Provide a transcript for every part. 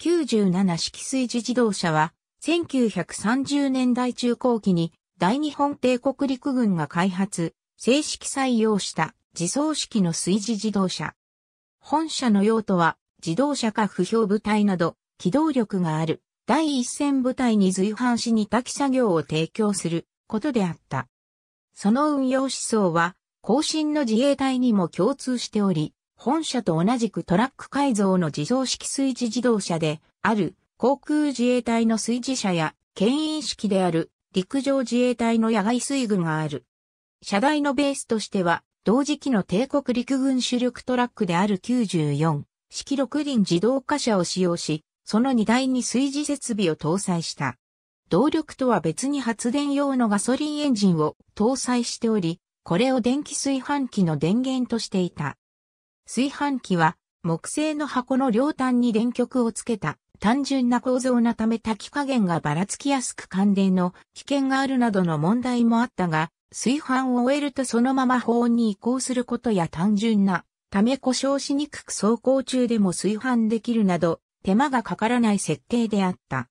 97式水自自動車は、1930年代中後期に大日本帝国陸軍が開発、正式採用した自走式の水自自動車。本社の用途は、自動車か不評部隊など、機動力がある、第一線部隊に随伴しに機作業を提供することであった。その運用思想は、後進の自衛隊にも共通しており、本社と同じくトラック改造の自走式水事自動車である航空自衛隊の水事車や牽引式である陸上自衛隊の野外水軍がある。車台のベースとしては同時期の帝国陸軍主力トラックである94式6輪自動貨車を使用し、その荷台に水事設備を搭載した。動力とは別に発電用のガソリンエンジンを搭載しており、これを電気炊飯器の電源としていた。炊飯器は木製の箱の両端に電極をつけた単純な構造なため炊き加減がばらつきやすく感電の危険があるなどの問題もあったが、炊飯を終えるとそのまま保温に移行することや単純なため故障しにくく走行中でも炊飯できるなど手間がかからない設計であった。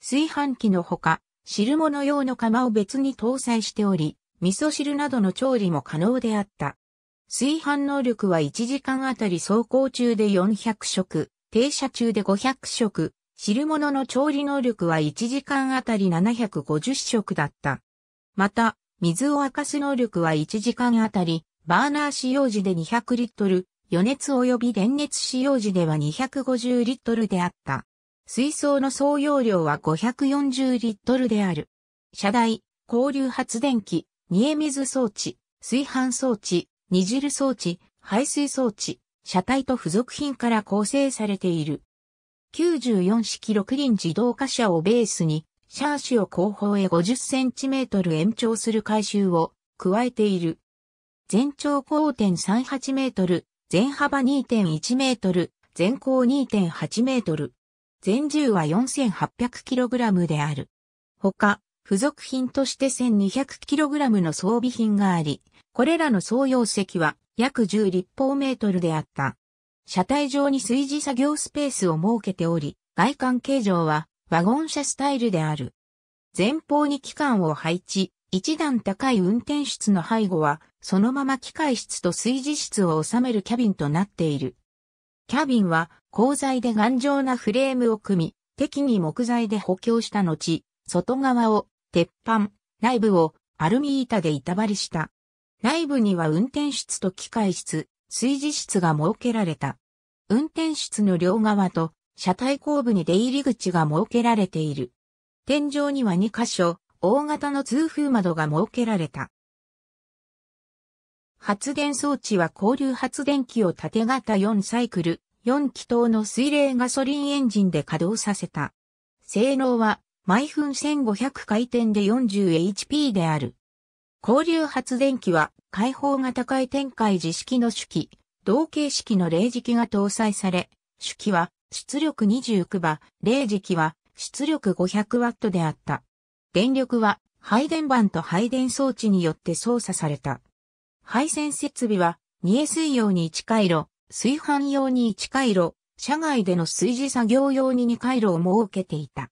炊飯器のほか汁物用の釜を別に搭載しており、味噌汁などの調理も可能であった。炊飯能力は1時間あたり走行中で400食、停車中で500食、汁物の調理能力は1時間あたり750食だった。また、水を沸かす能力は1時間あたり、バーナー使用時で200リットル、余熱及び電熱使用時では250リットルであった。水槽の総容量は540リットルである。車台、交流発電機、煮え水装置、炊飯装置、煮汁装置、排水装置、車体と付属品から構成されている。94式6輪自動貨車をベースに、シャーシを後方へ50センチメートル延長する回収を加えている。全長5.38メートル、全幅2.1メートル、全高2.8メートル。全重は 4800kg である。他、付属品として 1200kg の装備品があり、これらの総容積は約10立方メートルであった。車体上に炊事作業スペースを設けており、外観形状はワゴン車スタイルである。前方に機関を配置、一段高い運転室の背後は、そのまま機械室と炊事室を収めるキャビンとなっている。キャビンは、鋼材で頑丈なフレームを組み、適宜木材で補強した後、外側を鉄板、内部をアルミ板で板張りした。内部には運転室と機械室、炊事室が設けられた。運転室の両側と車体後部に出入り口が設けられている。天井には2箇所、大型の通風窓が設けられた。発電装置は交流発電機を縦型4サイクル、4気筒の水冷ガソリンエンジンで稼働させた。性能は毎分1500回転で 40HP である。交流発電機は開放型回転開示式の主機、同形式の零時機が搭載され、主機は出力29馬、零時機は出力5 0 0トであった。電力は配電盤と配電装置によって操作された。配線設備は、煮え水用に1回路、炊飯用に1回路、車外での炊事作業用に2回路を設けていた。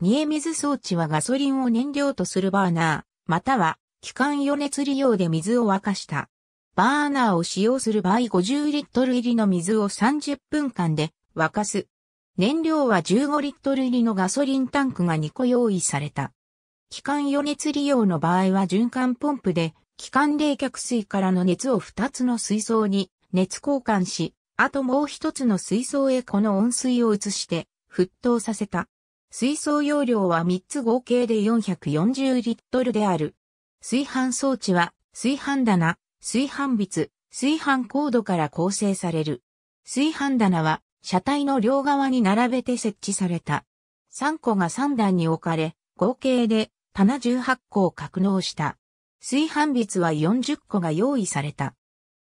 煮え水装置はガソリンを燃料とするバーナー、または機関余熱利用で水を沸かした。バーナーを使用する場合50リットル入りの水を30分間で沸かす。燃料は15リットル入りのガソリンタンクが2個用意された。機関余熱利用の場合は循環ポンプで機関冷却水からの熱を2つの水槽に熱交換し、あともう一つの水槽へこの温水を移して沸騰させた。水槽容量は3つ合計で440リットルである。炊飯装置は、炊飯棚、炊飯 b 炊飯コードから構成される。炊飯棚は、車体の両側に並べて設置された。3個が3段に置かれ、合計で棚18個を格納した。炊飯 b は40個が用意された。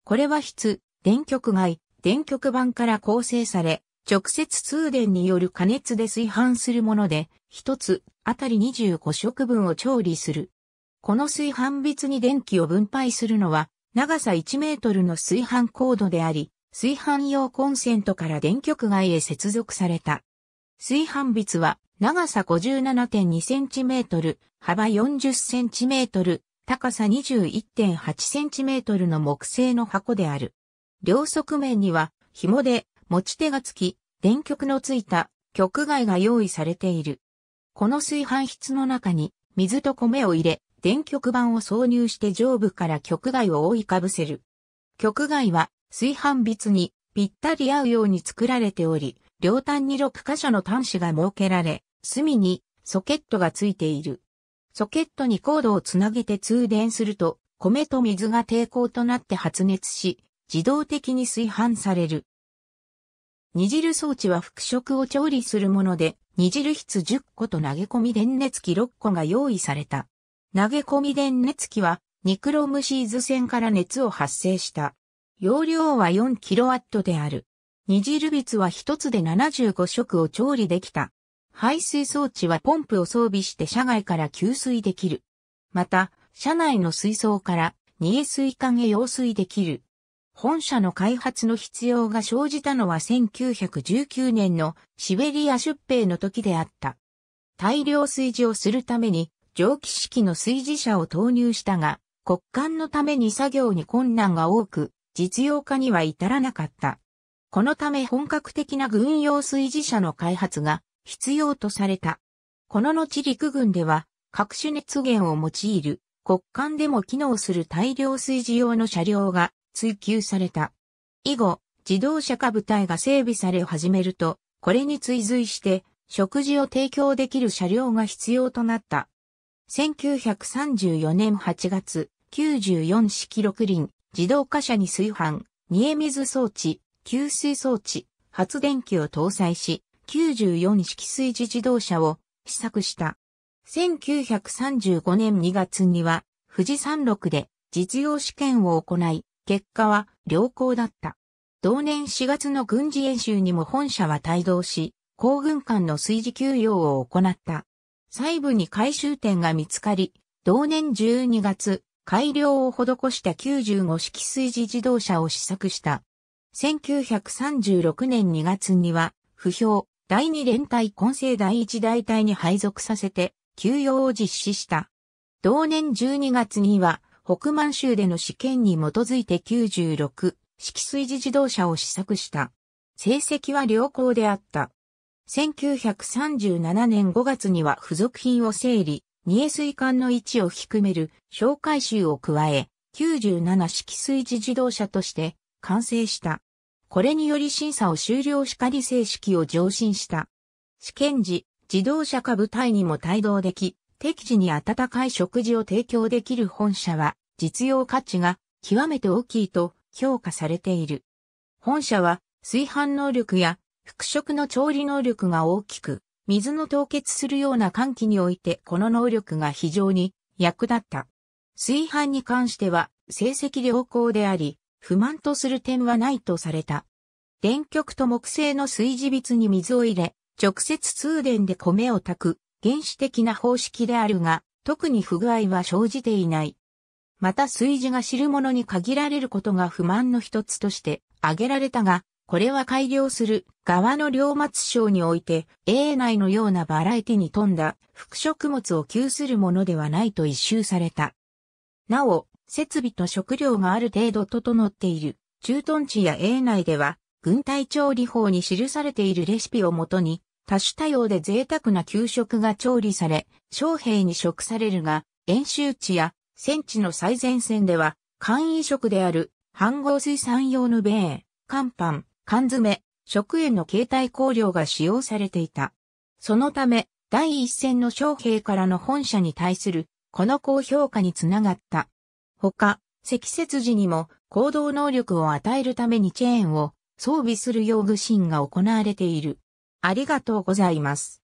これは筆、電極外、電極板から構成され、直接通電による加熱で炊飯するもので、一つあたり25食分を調理する。この炊飯別に電気を分配するのは、長さ1メートルの炊飯コードであり、炊飯用コンセントから電極外へ接続された。炊飯筆は長さ5 7 2トル、幅4 0トル、高さ2 1 8トルの木製の箱である。両側面には紐で持ち手がつき、電極のついた極外が用意されている。この炊飯室の中に水と米を入れ、電極板を挿入して上部から極外を覆いかぶせる。極外は炊飯筆にぴったり合うように作られており、両端に6箇所の端子が設けられ、隅にソケットがついている。ソケットにコードをつなげて通電すると、米と水が抵抗となって発熱し、自動的に炊飯される。煮汁装置は復食を調理するもので、煮汁室10個と投げ込み電熱機6個が用意された。投げ込み電熱機は、ニクロムシーズ線から熱を発生した。容量は 4kW である。煮汁率は1つで75食を調理できた。排水装置はポンプを装備して車外から給水できる。また、車内の水槽から、煮え水管へ用水できる。本社の開発の必要が生じたのは1919年のシベリア出兵の時であった。大量水事をするために蒸気式の水事車を投入したが、国間のために作業に困難が多く、実用化には至らなかった。このため本格的な軍用水事車の開発が必要とされた。この後陸軍では各種熱源を用いる国間でも機能する大量水事用の車両が追求された。以後、自動車化部隊が整備され始めると、これに追随して、食事を提供できる車両が必要となった。1934年8月、94式6輪、自動化車に炊飯、煮え水装置、給水装置、発電機を搭載し、94式水自自動車を試作した。1935年2月には、富士山麓で実用試験を行い、結果は良好だった。同年4月の軍事演習にも本社は帯同し、航軍艦の水事休養を行った。細部に回収点が見つかり、同年12月、改良を施した95式水事自動車を試作した。1936年2月には、不評、第2連隊混成第1大隊に配属させて、休養を実施した。同年12月には、北満州での試験に基づいて96式水自動車を試作した。成績は良好であった。1937年5月には付属品を整理、二重水管の位置を低める紹介集を加え、97式水自自動車として完成した。これにより審査を終了しかり正式を上申した。試験時、自動車下部隊にも帯同でき、適時に温かい食事を提供できる本社は実用価値が極めて大きいと評価されている。本社は炊飯能力や復食の調理能力が大きく、水の凍結するような寒気においてこの能力が非常に役立った。炊飯に関しては成績良好であり、不満とする点はないとされた。電極と木製の炊事別に水を入れ、直接通電で米を炊く原始的な方式であるが、特に不具合は生じていない。また炊事が汁物に限られることが不満の一つとして挙げられたが、これは改良する側の両末章において、A 内のようなバラエティに富んだ副食物を給するものではないと一周された。なお、設備と食料がある程度整っている、駐屯地や A 内では、軍隊調理法に記されているレシピをもとに、多種多様で贅沢な給食が調理され、将兵に食されるが、演習地や戦地の最前線では、簡易食である、半合水産用の米、乾パン、缶詰、食塩の携帯香料が使用されていた。そのため、第一線の将兵からの本社に対する、この高評価につながった。他、積雪時にも行動能力を与えるためにチェーンを装備する用具シーンが行われている。ありがとうございます。